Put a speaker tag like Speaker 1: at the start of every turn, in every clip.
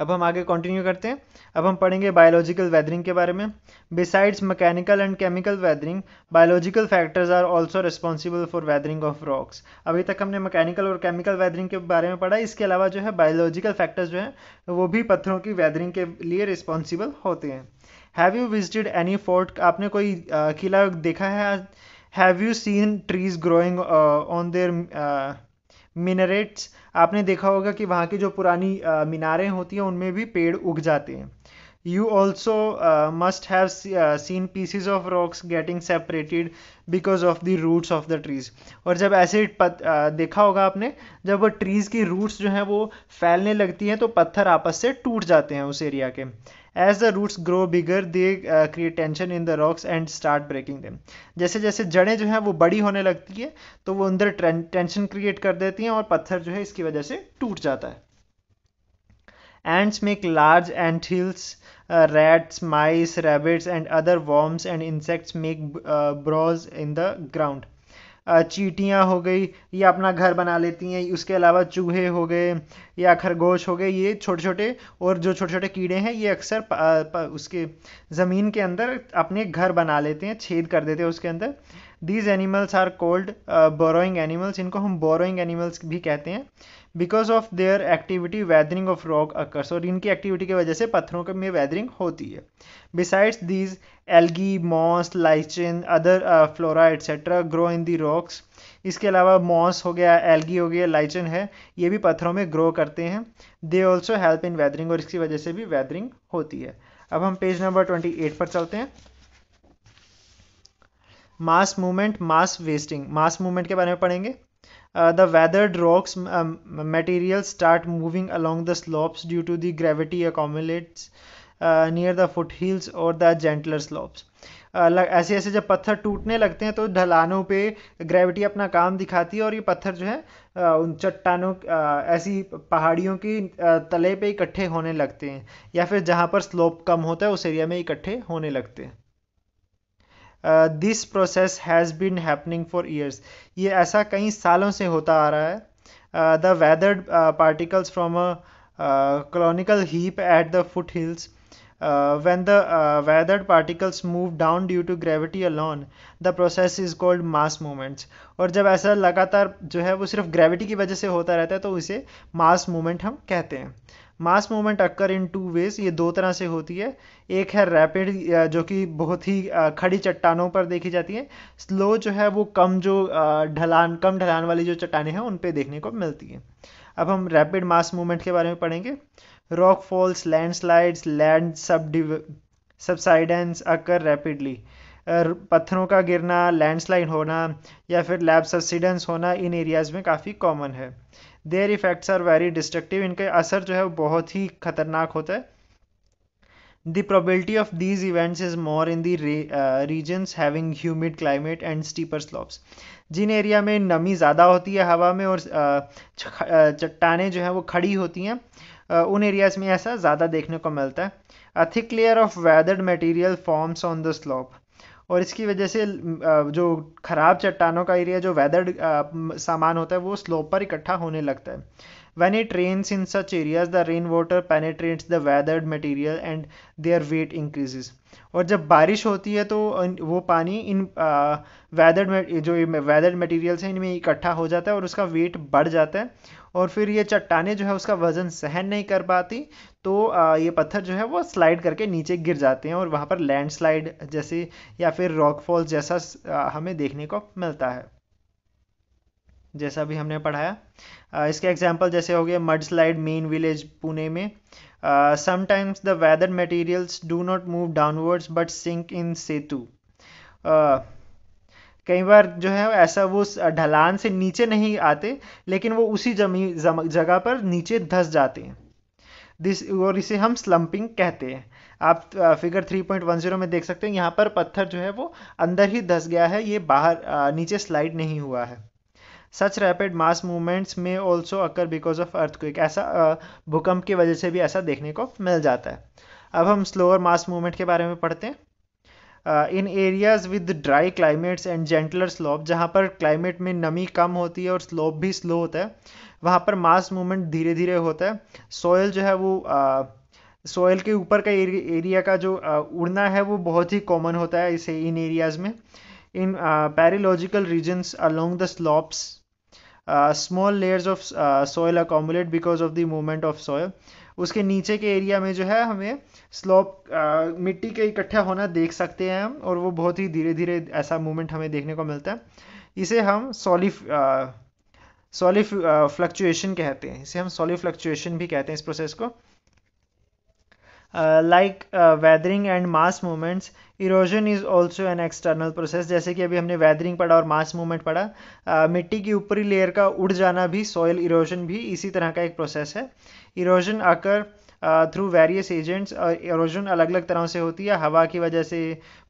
Speaker 1: अब हम आगे कंटिन्यू करते हैं अब हम पढ़ेंगे बायोलॉजिकल वेदरिंग के बारे में besides mechanical and chemical weathering biological factors are also responsible for weathering of rocks अभी तक हमने मैकेनिकल और केमिकल वेदरिंग के बारे में पढ़ा इसके अलावा जो है बायोलॉजिकल फैक्टर्स जो है वो भी पत्थरों की वेदरिंग के लिए रिस्पॉन्सिबल होते हैं have you visited any fort आपने कोई किला देखा है have you seen trees growing on their minarets आपने देखा होगा कि वहाँ की जो पुरानी मीनारें होती हैं उनमें भी पेड़ उग जाते हैं you also must have seen pieces of rocks getting separated because of the roots of the trees और जब ऐसे पत, uh, देखा होगा आपने जब वो ट्रीज़ की रूट्स जो हैं वो फैलने लगती हैं तो पत्थर आपस से टूट जाते हैं उस एरिया के as the roots grow bigger they create tension in the rocks and start breaking them जैसे जैसे जड़ें जो हैं वो बड़ी होने लगती है तो वो अंदर टेंशन क्रिएट कर देती हैं और पत्थर जो है इसकी वजह से टूट जाता है ants make large ant hills rats mice rabbits and other worms and insects make burrows in the ground चीटियाँ हो गई ये अपना घर बना लेती हैं उसके अलावा चूहे हो गए या खरगोश हो गए ये छोटे छोटे और जो छोटे छोटे कीड़े हैं ये अक्सर उसके ज़मीन के अंदर अपने घर बना लेते हैं छेद कर देते हैं उसके अंदर these animals are called burrowing animals इनको हम बोरोइंग एनिमल्स भी कहते हैं because of their activity weathering of rock occurs और इनकी एक्टिविटी की वजह से पत्थरों के में वैदरिंग होती है besides these algae moss lichen other flora etcetera grow in the rocks इसके अलावा मॉस हो गया एल्गी हो गया लाइचन है ये भी पत्थरों में ग्रो करते हैं they also help in weathering और इसकी वजह से भी वैदरिंग होती है अब हम पेज नंबर ट्वेंटी एट पर चलते हैं mass movement mass wasting mass movement के बारे में पढ़ेंगे the weathered rocks material start moving along the slopes due to the gravity accumulates near the foot hills और द जेंटलर स्लॉप्स ऐसे ऐसे जब पत्थर टूटने लगते हैं तो ढलानों पे ग्रेविटी अपना काम दिखाती है और ये पत्थर जो है uh, उन चट्टानों uh, ऐसी पहाड़ियों की uh, तले पे इकट्ठे होने लगते हैं या फिर जहाँ पर स्लोप कम होता है उस एरिया में इकट्ठे होने लगते हैं this process has been happening for years ये ऐसा कई सालों से होता आ रहा है the weathered particles from a heap at the foot hills Uh, when the uh, weathered particles move down due to gravity alone the process is called mass movements और जब ऐसा लगातार जो है वो सिर्फ ग्रेविटी की वजह से होता रहता है तो उसे मास मूवमेंट हम कहते हैं mass movement occur in two ways ये दो तरह से होती है एक है रैपिड जो कि बहुत ही uh, खड़ी चट्टानों पर देखी जाती है स्लो जो है वो कम जो uh, ढलान कम ढलान वाली जो चट्टानें हैं उन पे देखने को मिलती है अब हम रैपिड मास मूवमेंट के बारे में पढ़ेंगे rock falls land subsidence occur rapidly पत्थरों का गिरना लैंडस्लाइड होना या फिर लैब सब्सिडेंस होना इन एरियाज़ में काफ़ी कॉमन है their effects are very destructive इनके असर जो है बहुत ही ख़तरनाक होता है The probability of these events is more in the re, uh, regions having humid climate and steeper slopes. जिन एरिया में नमी ज़्यादा होती है हवा में और uh, uh, चट्टाने जो हैं वो खड़ी होती हैं uh, उन एरियाज़ में ऐसा ज़्यादा देखने को मिलता है a thick layer of weathered material forms on the slope और इसकी वजह से जो ख़राब चट्टानों का एरिया जो वेदर्ड सामान होता है वो स्लोप पर इकट्ठा होने लगता है When it rains in such areas, the rainwater penetrates the weathered material and their weight increases. और जब बारिश होती है तो वो पानी इन वेदर्ड जो वेदर्ड मटेरियल्स हैं इनमें इकट्ठा हो जाता है और उसका वेट बढ़ जाता है और फिर ये चट्टाने जो है उसका वज़न सहन नहीं कर पाती तो आ, ये पत्थर जो है वो स्लाइड करके नीचे गिर जाते हैं और वहाँ पर लैंडस्लाइड जैसे या फिर रॉक जैसा आ, हमें देखने को मिलता है जैसा भी हमने पढ़ाया इसके एग्जाम्पल जैसे हो गए मड स्लाइड मेन विलेज पुणे में sometimes the weather materials do not move downwards but sink in situ कई बार जो है ऐसा वो ढलान से नीचे नहीं आते लेकिन वो उसी जमी जगह पर नीचे धस जाते हैं दिस और इसे हम स्लम्पिंग कहते हैं आप फिगर 3.10 में देख सकते हैं यहाँ पर पत्थर जो है वो अंदर ही धस गया है ये बाहर नीचे स्लाइड नहीं हुआ है सच रैपिड मास मूवमेंट्स में also occur because of earthquake ऐसा भूकंप की वजह से भी ऐसा देखने को मिल जाता है अब हम स्लोअर मास मूवमेंट के बारे में पढ़ते हैं in areas with dry climates and gentler slope जहाँ पर क्लाइमेट में नमी कम होती है और स्लोप भी स्लो होता है वहाँ पर मास मूवमेंट धीरे धीरे होता है सॉयल जो है वो सॉयल के ऊपर का एरिया का जो आ, उड़ना है वो बहुत ही कॉमन होता है इसे इन एरियाज में in periglacial regions along the slopes small layers of soil accumulate because of the movement of soil उसके नीचे के एरिया में जो है हमें स्लोप uh, मिट्टी के इकट्ठा होना देख सकते हैं हम और वो बहुत ही धीरे धीरे ऐसा मूवमेंट हमें देखने को मिलता है इसे हम सॉलिफ सॉलिफ फ्लक्चुएशन कहते हैं इसे हम सॉलिफ फ्लक्चुएशन भी कहते हैं इस प्रोसेस को like weathering weathering and mass movements erosion is also an external process जैसे कि अभी हमने वेदरिंग पढ़ा और मास मूवमेंट पढ़ा uh, मिट्टी की ऊपरी लेयर का उड़ जाना भी सॉयल इरोजन भी इसी तरह का एक प्रोसेस है erosion occur through various agents और इरोजन अलग अलग तरह से होती है हवा की वजह से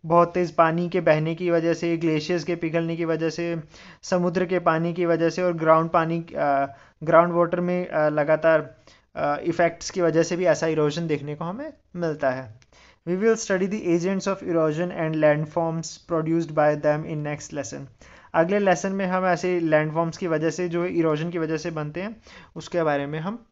Speaker 1: बहुत तेज़ पानी के बहने की वजह से ग्लेशियर्स के पिघलने की वजह से समुद्र के पानी की वजह से और ग्राउंड पानी ग्राउंड uh, वाटर में uh, लगातार इफ़ेक्ट्स uh, की वजह से भी ऐसा इरोजन देखने को हमें मिलता है we will study the agents of erosion and landforms produced by them in next lesson अगले लेसन में हम ऐसे लैंडफॉर्म्स की वजह से जो इरोजन की वजह से बनते हैं उसके बारे में हम